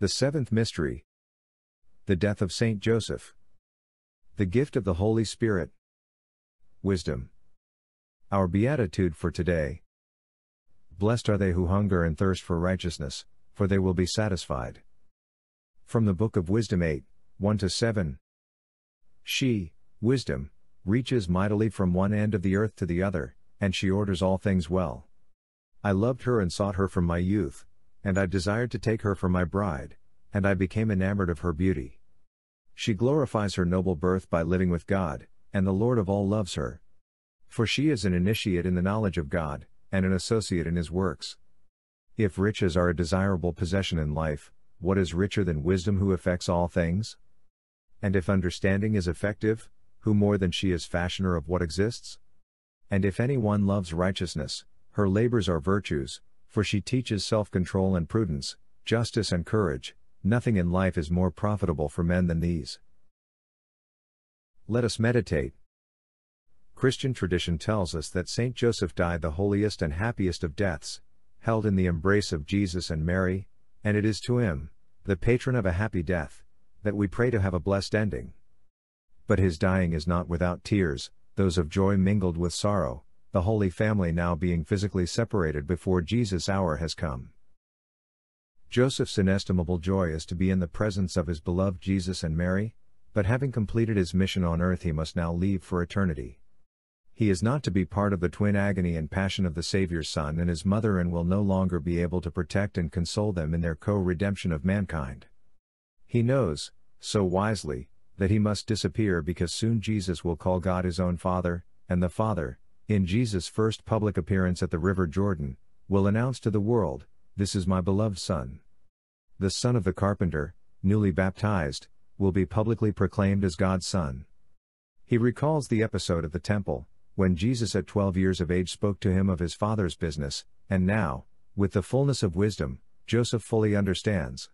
The seventh mystery. The death of Saint Joseph. The gift of the Holy Spirit. Wisdom. Our beatitude for today. Blessed are they who hunger and thirst for righteousness, for they will be satisfied. From the Book of Wisdom 8, 1 7. She, wisdom, reaches mightily from one end of the earth to the other, and she orders all things well. I loved her and sought her from my youth, and I desired to take her for my bride, and I became enamored of her beauty. She glorifies her noble birth by living with God, and the Lord of all loves her. For she is an initiate in the knowledge of God, and an associate in his works. If riches are a desirable possession in life, what is richer than wisdom who affects all things? And if understanding is effective, who more than she is fashioner of what exists? And if any one loves righteousness, her labors are virtues, for she teaches self control and prudence, justice and courage. Nothing in life is more profitable for men than these. Let us meditate. Christian tradition tells us that Saint Joseph died the holiest and happiest of deaths, held in the embrace of Jesus and Mary, and it is to him, the patron of a happy death, that we pray to have a blessed ending. But his dying is not without tears, those of joy mingled with sorrow, the Holy Family now being physically separated before Jesus' hour has come. Joseph's inestimable joy is to be in the presence of his beloved Jesus and Mary, but having completed his mission on earth, he must now leave for eternity. He is not to be part of the twin agony and passion of the Saviour's Son and his mother and will no longer be able to protect and console them in their co redemption of mankind. He knows, so wisely, that he must disappear because soon Jesus will call God his own Father, and the Father, in Jesus' first public appearance at the River Jordan, will announce to the world, This is my beloved Son. The Son of the Carpenter, newly baptized, will be publicly proclaimed as God's Son. He recalls the episode at the temple, when Jesus at 12 years of age spoke to him of his father's business, and now, with the fullness of wisdom, Joseph fully understands.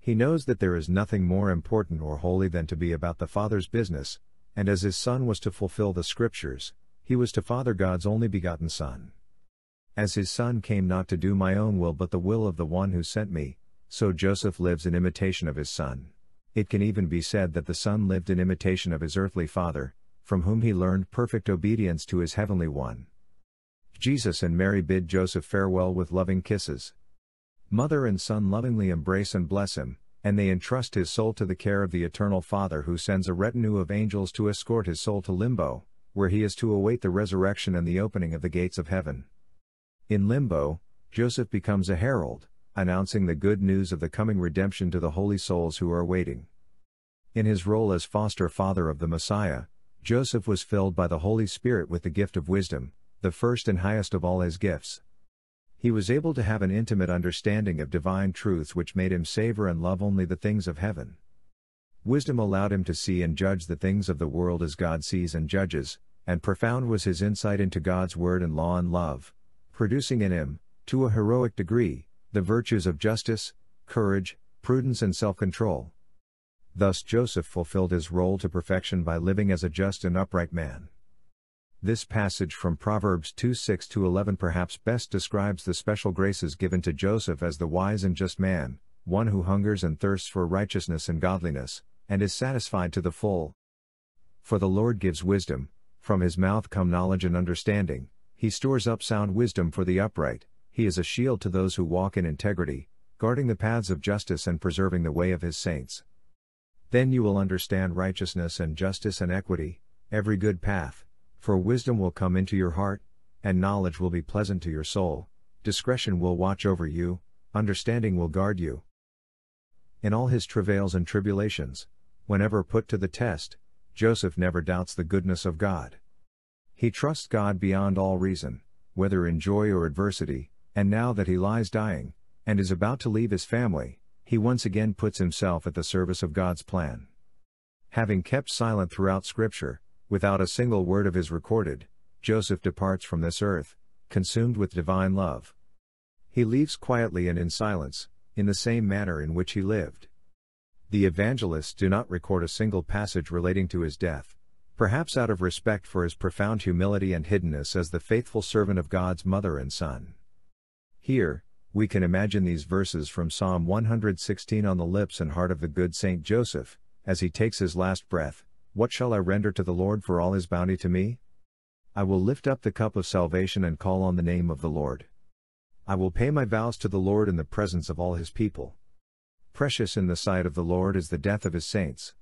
He knows that there is nothing more important or holy than to be about the Father's business, and as his son was to fulfill the Scriptures, he was to father God's only begotten Son. As his Son came not to do my own will but the will of the one who sent me, so Joseph lives in imitation of his Son. It can even be said that the Son lived in imitation of his earthly Father, from whom he learned perfect obedience to his heavenly one. Jesus and Mary bid Joseph farewell with loving kisses. Mother and son lovingly embrace and bless him, and they entrust his soul to the care of the Eternal Father who sends a retinue of angels to escort his soul to limbo where he is to await the resurrection and the opening of the gates of heaven. In limbo, Joseph becomes a herald, announcing the good news of the coming redemption to the holy souls who are waiting. In his role as foster father of the Messiah, Joseph was filled by the Holy Spirit with the gift of wisdom, the first and highest of all his gifts. He was able to have an intimate understanding of divine truths which made him savor and love only the things of heaven. Wisdom allowed him to see and judge the things of the world as God sees and judges, and profound was his insight into God's word and law and love, producing in him, to a heroic degree, the virtues of justice, courage, prudence, and self control. Thus Joseph fulfilled his role to perfection by living as a just and upright man. This passage from Proverbs 2 6 to 11 perhaps best describes the special graces given to Joseph as the wise and just man, one who hungers and thirsts for righteousness and godliness, and is satisfied to the full. For the Lord gives wisdom, from his mouth come knowledge and understanding, he stores up sound wisdom for the upright, he is a shield to those who walk in integrity, guarding the paths of justice and preserving the way of his saints. Then you will understand righteousness and justice and equity, every good path, for wisdom will come into your heart, and knowledge will be pleasant to your soul, discretion will watch over you, understanding will guard you. In all his travails and tribulations, whenever put to the test, Joseph never doubts the goodness of God. He trusts God beyond all reason, whether in joy or adversity, and now that he lies dying, and is about to leave his family, he once again puts himself at the service of God's plan. Having kept silent throughout Scripture, without a single word of his recorded, Joseph departs from this earth, consumed with divine love. He leaves quietly and in silence, in the same manner in which he lived the evangelists do not record a single passage relating to his death, perhaps out of respect for his profound humility and hiddenness as the faithful servant of God's mother and son. Here, we can imagine these verses from Psalm 116 on the lips and heart of the good Saint Joseph, as he takes his last breath What shall I render to the Lord for all his bounty to me? I will lift up the cup of salvation and call on the name of the Lord. I will pay my vows to the Lord in the presence of all his people. Precious in the sight of the Lord is the death of his saints.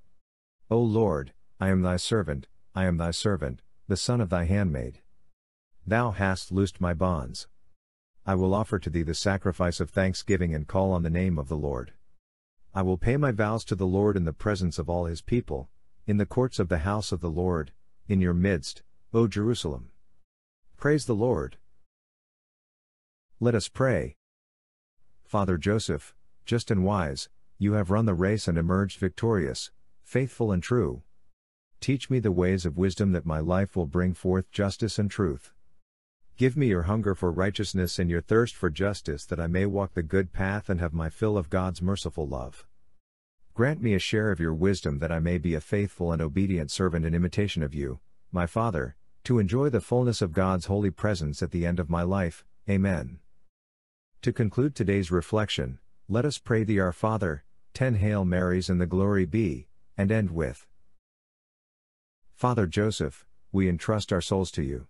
O Lord, I am thy servant, I am thy servant, the son of thy handmaid. Thou hast loosed my bonds. I will offer to thee the sacrifice of thanksgiving and call on the name of the Lord. I will pay my vows to the Lord in the presence of all his people, in the courts of the house of the Lord, in your midst, O Jerusalem. Praise the Lord. Let us pray. Father Joseph, just and wise, you have run the race and emerged victorious, faithful and true. Teach me the ways of wisdom that my life will bring forth justice and truth. Give me your hunger for righteousness and your thirst for justice that I may walk the good path and have my fill of God's merciful love. Grant me a share of your wisdom that I may be a faithful and obedient servant in imitation of you, my Father, to enjoy the fullness of God's holy presence at the end of my life. Amen. To conclude today's reflection, let us pray thee our Father, ten Hail Marys and the glory be, and end with Father Joseph, we entrust our souls to you.